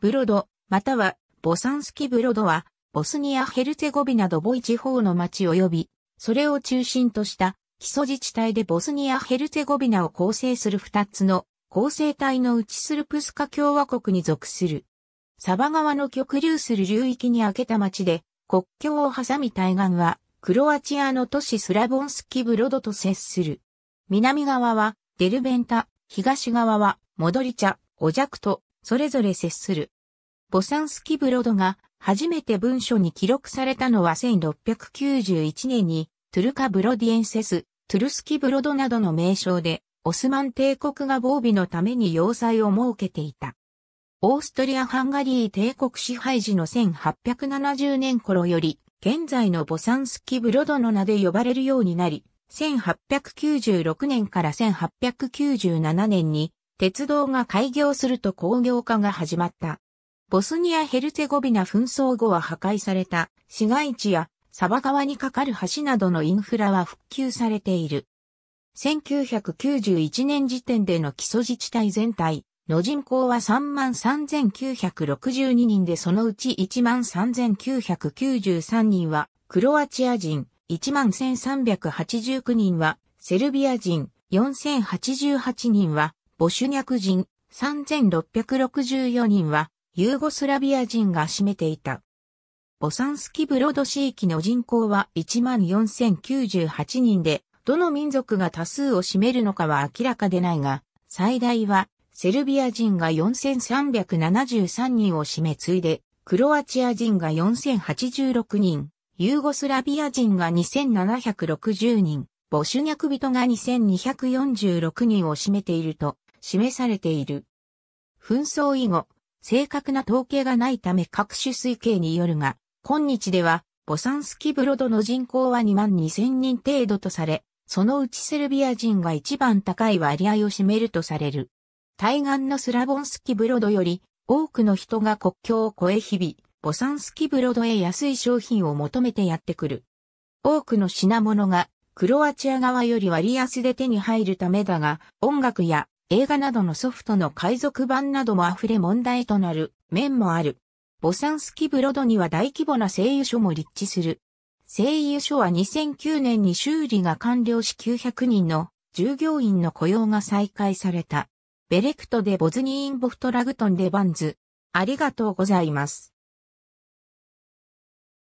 ブロド、または、ボサンスキブロドは、ボスニア・ヘルツェゴビナドボイ地方の町及び、それを中心とした、基礎自治体でボスニア・ヘルツェゴビナを構成する二つの、構成体のうちスルプスカ共和国に属する。サバ川の極流する流域に開けた町で、国境を挟み対岸は、クロアチアの都市スラボンスキブロドと接する。南側は、デルベンタ、東側は、モドリチャ、オジャクト、それぞれ接する。ボサンスキブロドが初めて文書に記録されたのは1691年にトゥルカブロディエンセス、トゥルスキブロドなどの名称でオスマン帝国が防備のために要塞を設けていた。オーストリア・ハンガリー帝国支配時の1870年頃より、現在のボサンスキブロドの名で呼ばれるようになり、1896年から1897年に鉄道が開業すると工業化が始まった。ボスニア・ヘルツェゴビナ紛争後は破壊された市街地やサバ川に架かる橋などのインフラは復旧されている。1991年時点での基礎自治体全体の人口は33,962人でそのうち13,993人はクロアチア人、11,389人はセルビア人、4,088人はボシュニャク人3664人はユーゴスラビア人が占めていた。ボサンスキブロド地域の人口は14,098人で、どの民族が多数を占めるのかは明らかでないが、最大はセルビア人が4373人を占め継いで、クロアチア人が4086人、ユーゴスラビア人が2760人、ボシュニャク人が2246人を占めていると示されている。紛争以後、正確な統計がないため各種推計によるが、今日では、ボサンスキブロドの人口は2万2000人程度とされ、そのうちセルビア人が一番高い割合を占めるとされる。対岸のスラボンスキブロドより、多くの人が国境を越え日々、ボサンスキブロドへ安い商品を求めてやってくる。多くの品物が、クロアチア側より割安で手に入るためだが、音楽や映画などのソフトの海賊版なども溢れ問題となる面もある。ボサンスキブロドには大規模な製油所も立地する。声油所は2009年に修理が完了し900人の従業員の雇用が再開された。ベレクトでボズニーインボフトラグトンでバンズ。ありがとうございます。